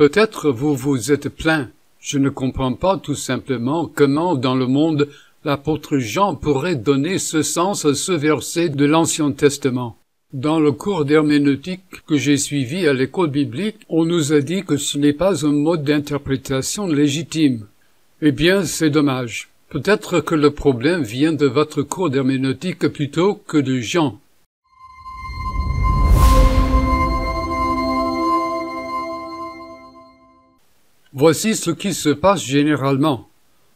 Peut-être vous vous êtes plaint. Je ne comprends pas tout simplement comment dans le monde l'apôtre Jean pourrait donner ce sens à ce verset de l'Ancien Testament. Dans le cours d'herméneutique que j'ai suivi à l'école biblique, on nous a dit que ce n'est pas un mode d'interprétation légitime. Eh bien, c'est dommage. Peut-être que le problème vient de votre cours d'herméneutique plutôt que de Jean. Voici ce qui se passe généralement.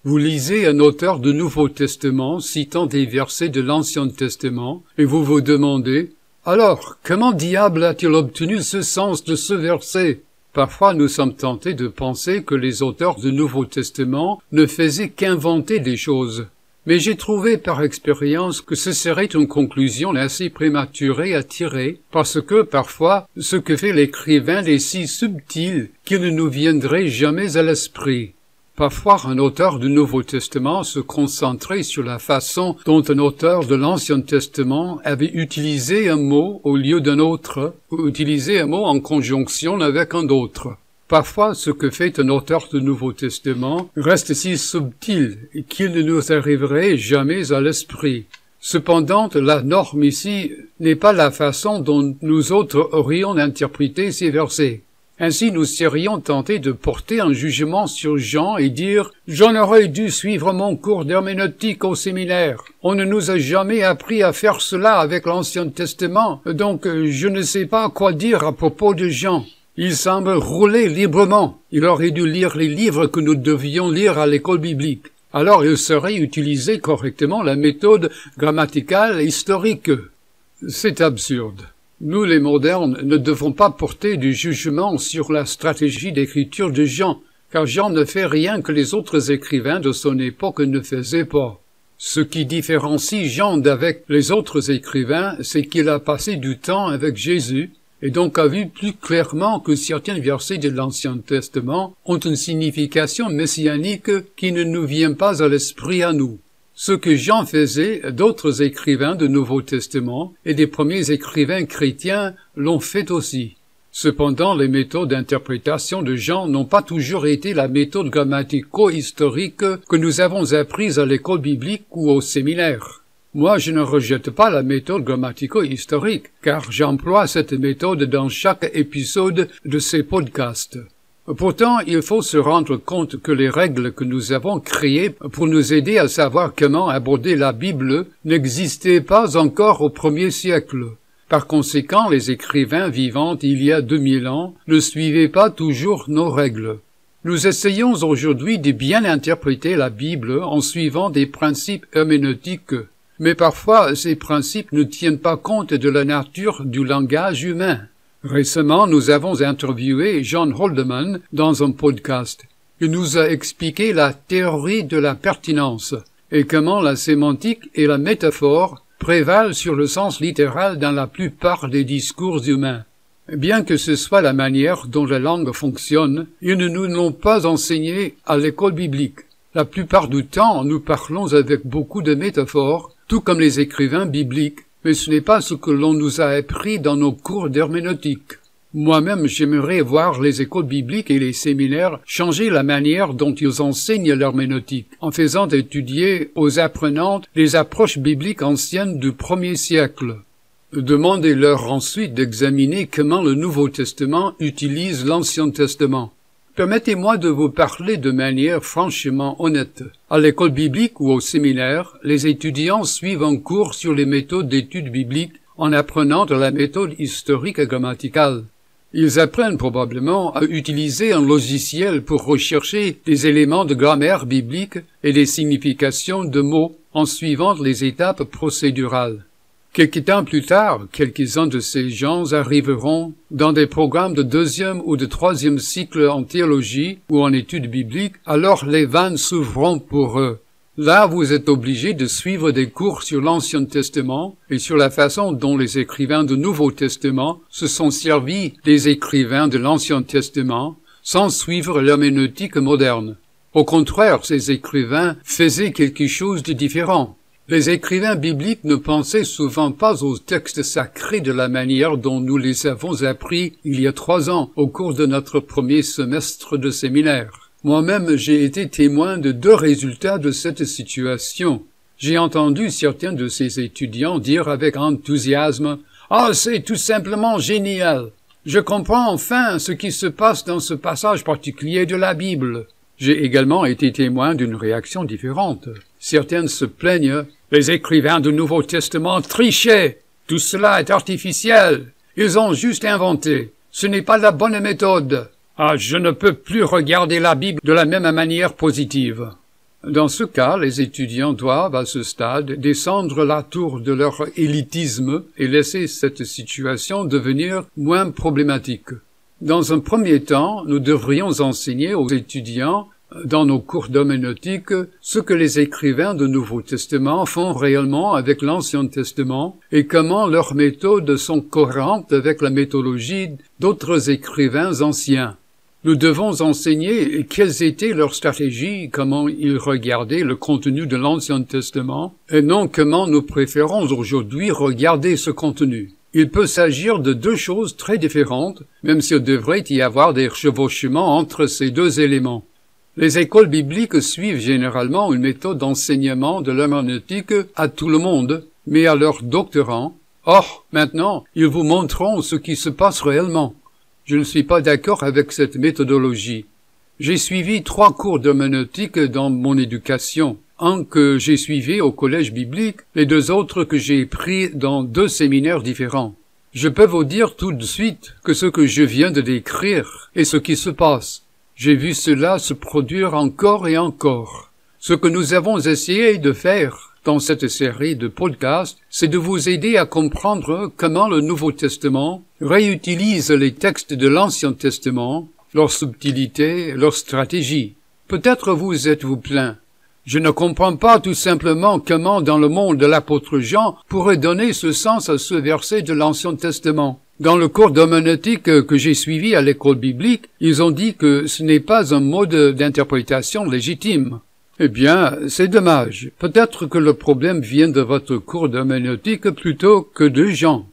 Vous lisez un auteur du Nouveau Testament citant des versets de l'Ancien Testament, et vous vous demandez Alors, comment diable a-t-il obtenu ce sens de ce verset Parfois nous sommes tentés de penser que les auteurs du Nouveau Testament ne faisaient qu'inventer des choses, mais j'ai trouvé par expérience que ce serait une conclusion assez prématurée à tirer, parce que parfois ce que fait l'écrivain est si subtil qu'il ne nous viendrait jamais à l'esprit. Parfois un auteur du Nouveau Testament se concentrait sur la façon dont un auteur de l'Ancien Testament avait utilisé un mot au lieu d'un autre, ou utilisé un mot en conjonction avec un autre. Parfois, ce que fait un auteur du Nouveau Testament reste si subtil qu'il ne nous arriverait jamais à l'esprit. Cependant, la norme ici n'est pas la façon dont nous autres aurions interprété ces versets. Ainsi, nous serions tentés de porter un jugement sur Jean et dire « J'en aurais dû suivre mon cours d'herméneutique au séminaire. On ne nous a jamais appris à faire cela avec l'Ancien Testament, donc je ne sais pas quoi dire à propos de Jean. » Il semble rouler librement. Il aurait dû lire les livres que nous devions lire à l'école biblique. Alors il serait utilisé correctement la méthode grammaticale historique. C'est absurde. Nous, les modernes, ne devons pas porter du jugement sur la stratégie d'écriture de Jean, car Jean ne fait rien que les autres écrivains de son époque ne faisaient pas. Ce qui différencie Jean d'avec les autres écrivains, c'est qu'il a passé du temps avec Jésus, et donc a vu plus clairement que certains versets de l'Ancien Testament ont une signification messianique qui ne nous vient pas à l'esprit à nous. Ce que Jean faisait, d'autres écrivains du Nouveau Testament et des premiers écrivains chrétiens l'ont fait aussi. Cependant, les méthodes d'interprétation de Jean n'ont pas toujours été la méthode grammatico-historique que nous avons apprise à l'école biblique ou au séminaire. Moi, je ne rejette pas la méthode grammatico-historique, car j'emploie cette méthode dans chaque épisode de ces podcasts. Pourtant, il faut se rendre compte que les règles que nous avons créées pour nous aider à savoir comment aborder la Bible n'existaient pas encore au premier siècle. Par conséquent, les écrivains vivants il y a 2000 ans ne suivaient pas toujours nos règles. Nous essayons aujourd'hui de bien interpréter la Bible en suivant des principes herméneutiques mais parfois, ces principes ne tiennent pas compte de la nature du langage humain. Récemment, nous avons interviewé John Holdeman dans un podcast. Il nous a expliqué la théorie de la pertinence et comment la sémantique et la métaphore prévalent sur le sens littéral dans la plupart des discours humains. Bien que ce soit la manière dont la langue fonctionne, ils ne nous l'ont pas enseigné à l'école biblique. La plupart du temps, nous parlons avec beaucoup de métaphores tout comme les écrivains bibliques, mais ce n'est pas ce que l'on nous a appris dans nos cours d'herméneutique. Moi-même, j'aimerais voir les écoles bibliques et les séminaires changer la manière dont ils enseignent l'herméneutique, en faisant étudier aux apprenantes les approches bibliques anciennes du premier siècle. Demandez-leur ensuite d'examiner comment le Nouveau Testament utilise l'Ancien Testament. Permettez-moi de vous parler de manière franchement honnête. À l'école biblique ou au séminaire, les étudiants suivent un cours sur les méthodes d'études bibliques en apprenant de la méthode historique et grammaticale. Ils apprennent probablement à utiliser un logiciel pour rechercher des éléments de grammaire biblique et les significations de mots en suivant les étapes procédurales. Quelques temps plus tard, quelques-uns de ces gens arriveront dans des programmes de deuxième ou de troisième cycle en théologie ou en études bibliques, alors les vannes s'ouvriront pour eux. Là, vous êtes obligés de suivre des cours sur l'Ancien Testament et sur la façon dont les écrivains du Nouveau Testament se sont servis des écrivains de l'Ancien Testament sans suivre l'herméneutique moderne. Au contraire, ces écrivains faisaient quelque chose de différent. Les écrivains bibliques ne pensaient souvent pas aux textes sacrés de la manière dont nous les avons appris il y a trois ans au cours de notre premier semestre de séminaire. Moi-même, j'ai été témoin de deux résultats de cette situation. J'ai entendu certains de ces étudiants dire avec enthousiasme Ah, c'est tout simplement génial. Je comprends enfin ce qui se passe dans ce passage particulier de la Bible. J'ai également été témoin d'une réaction différente. Certaines se plaignent. Les écrivains du Nouveau Testament trichaient. Tout cela est artificiel. Ils ont juste inventé. Ce n'est pas la bonne méthode. Ah, je ne peux plus regarder la Bible de la même manière positive. Dans ce cas, les étudiants doivent, à ce stade, descendre la tour de leur élitisme et laisser cette situation devenir moins problématique. Dans un premier temps, nous devrions enseigner aux étudiants euh, dans nos cours d'homénotique ce que les écrivains du Nouveau Testament font réellement avec l'Ancien Testament et comment leurs méthodes sont cohérentes avec la méthodologie d'autres écrivains anciens. Nous devons enseigner quelles étaient leurs stratégies, comment ils regardaient le contenu de l'Ancien Testament, et non comment nous préférons aujourd'hui regarder ce contenu. Il peut s'agir de deux choses très différentes, même s'il devrait y avoir des chevauchements entre ces deux éléments. Les écoles bibliques suivent généralement une méthode d'enseignement de l'herméneutique à tout le monde, mais à leurs doctorants. Or, maintenant, ils vous montreront ce qui se passe réellement. Je ne suis pas d'accord avec cette méthodologie. J'ai suivi trois cours d'herméneutique dans mon éducation un que j'ai suivi au collège biblique les deux autres que j'ai pris dans deux séminaires différents. Je peux vous dire tout de suite que ce que je viens de décrire est ce qui se passe. J'ai vu cela se produire encore et encore. Ce que nous avons essayé de faire dans cette série de podcasts, c'est de vous aider à comprendre comment le Nouveau Testament réutilise les textes de l'Ancien Testament, leur subtilité, leur stratégie. Peut-être vous êtes-vous plaint je ne comprends pas tout simplement comment dans le monde de l'apôtre Jean pourrait donner ce sens à ce verset de l'Ancien Testament. Dans le cours d'homonétique que j'ai suivi à l'école biblique, ils ont dit que ce n'est pas un mode d'interprétation légitime. Eh bien, c'est dommage. Peut-être que le problème vient de votre cours d'homéneutique plutôt que de Jean.